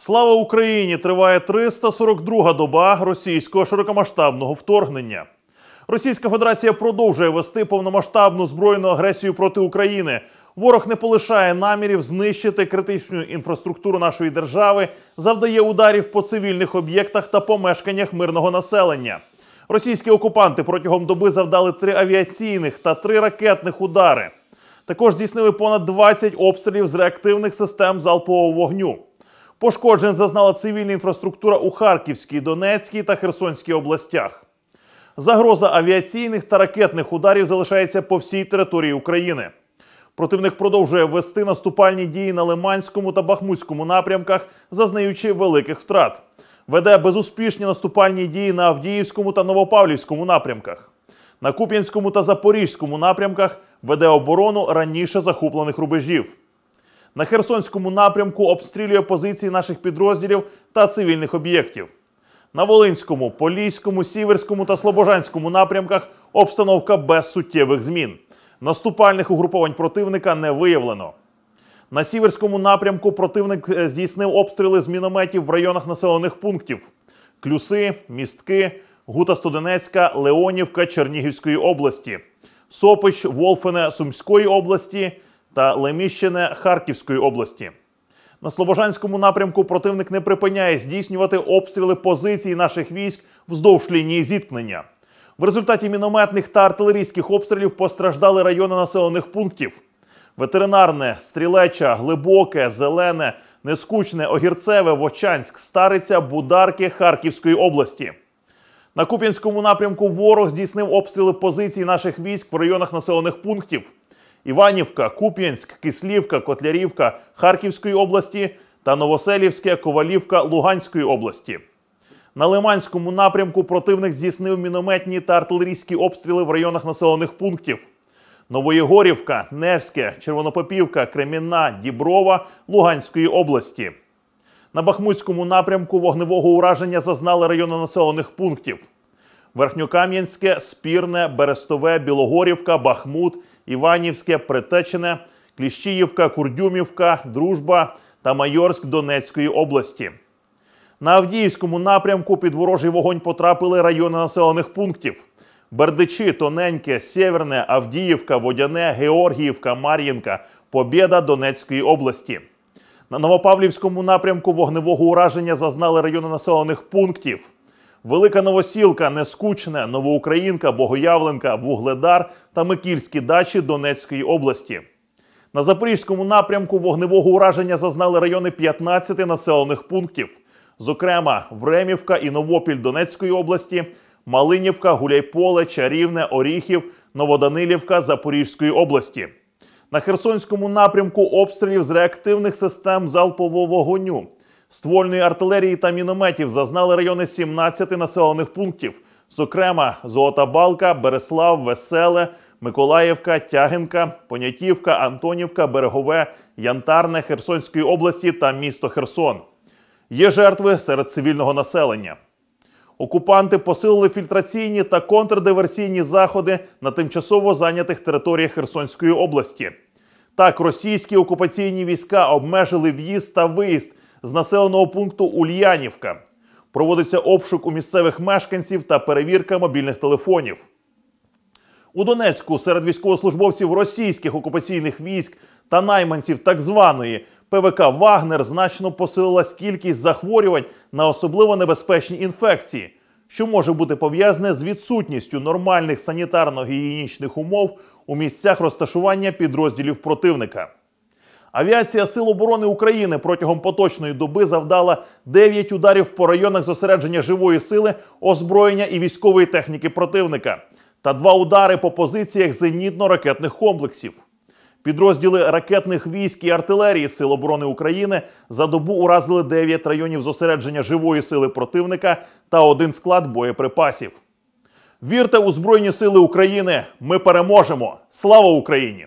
Слава Україні! Триває 342-га доба російського широкомасштабного вторгнення. Російська Федерація продовжує вести повномасштабну збройну агресію проти України. Ворог не полишає намірів знищити критичну інфраструктуру нашої держави, завдає ударів по цивільних об'єктах та помешканнях мирного населення. Російські окупанти протягом доби завдали три авіаційних та три ракетних удари. Також здійснили понад 20 обстрілів з реактивних систем залпового вогню. Пошкоджень зазнала цивільна інфраструктура у Харківській, Донецькій та Херсонській областях. Загроза авіаційних та ракетних ударів залишається по всій території України. Противник продовжує вести наступальні дії на Лиманському та Бахмутському напрямках, зазнаючи великих втрат. Веде безуспішні наступальні дії на Авдіївському та Новопавлівському напрямках. На Куп'янському та Запорізькому напрямках веде оборону раніше захоплених рубежів на Херсонському напрямку обстрілює позиції наших підрозділів та цивільних об'єктів. На Волинському, Поліському, Сіверському та Слобожанському напрямках обстановка без суттєвих змін. Наступальних угруповань противника не виявлено. На сіверському напрямку противник е, здійснив обстріли з мінометів в районах населених пунктів: Клюси, Містки, Гута-Студенецька, Леонівка Чернігівської області, Сопич, Волфене Сумської області, та Леміщине Харківської області. На Слобожанському напрямку противник не припиняє здійснювати обстріли позицій наших військ вздовж лінії зіткнення. В результаті мінометних та артилерійських обстрілів постраждали райони населених пунктів. Ветеринарне, стрілеча, глибоке, зелене, нескучне, огірцеве, Вочанськ, Стариця, Бударки Харківської області. На Куп'янському напрямку ворог здійснив обстріли позицій наших військ в районах населених пунктів. Іванівка, Куп'янськ, Кислівка, Котлярівка Харківської області та Новоселівське Ковалівка Луганської області. На Лиманському напрямку противник здійснив мінометні та артилерійські обстріли в районах населених пунктів. Новоєгорівка, Невське, Червонопопівка, Кремінна, Діброва Луганської області. На Бахмутському напрямку вогневого ураження зазнали райони населених пунктів. Верхньокам'янське, Спірне, Берестове, Білогорівка, Бахмут, Іванівське, Притечене, Кліщіївка, Курдюмівка, Дружба та Майорськ Донецької області. На Авдіївському напрямку під ворожий вогонь потрапили райони населених пунктів: Бердичі, Тоненьке, Сєверне, Авдіївка, Водяне, Георгіївка, Мар'їнка, Побєда Донецької області. На Новопавлівському напрямку вогневого ураження зазнали райони населених пунктів. Велика Новосілка, Нескучне, Новоукраїнка, Богоявленка, Вугледар та Микільські дачі Донецької області. На запорізькому напрямку вогневого ураження зазнали райони 15 населених пунктів, зокрема Времівка і Новопіль Донецької області, Малинівка, Гуляйполе, Чарівне, Оріхів, Новоданилівка Запорізької області. На Херсонському напрямку обстрілів з реактивних систем залпового вогню. Ствольної артилерії та мінометів зазнали райони 17 населених пунктів, зокрема Золота Балка, Береслав, Веселе, Миколаївка, Тягинка, Понятівка, Антонівка, Берегове, Янтарне, Херсонської області та місто Херсон. Є жертви серед цивільного населення. Окупанти посилили фільтраційні та контрдиверсійні заходи на тимчасово зайнятих територіях Херсонської області. Так, російські окупаційні війська обмежили в'їзд та виїзд з населеного пункту Ульянівка. Проводиться обшук у місцевих мешканців та перевірка мобільних телефонів. У Донецьку серед військовослужбовців російських окупаційних військ та найманців так званої ПВК Вагнер значно посилилась кількість захворювань на особливо небезпечні інфекції, що може бути пов'язане з відсутністю нормальних санітарно-гігієнічних умов у місцях розташування підрозділів противника. Авіація Сил оборони України протягом поточної доби завдала 9 ударів по районах зосередження живої сили, озброєння і військової техніки противника та два удари по позиціях зенітно-ракетних комплексів. Підрозділи ракетних військ і артилерії Сил оборони України за добу уразили 9 районів зосередження живої сили противника та один склад боєприпасів. Вірте у Збройні Сили України! Ми переможемо! Слава Україні!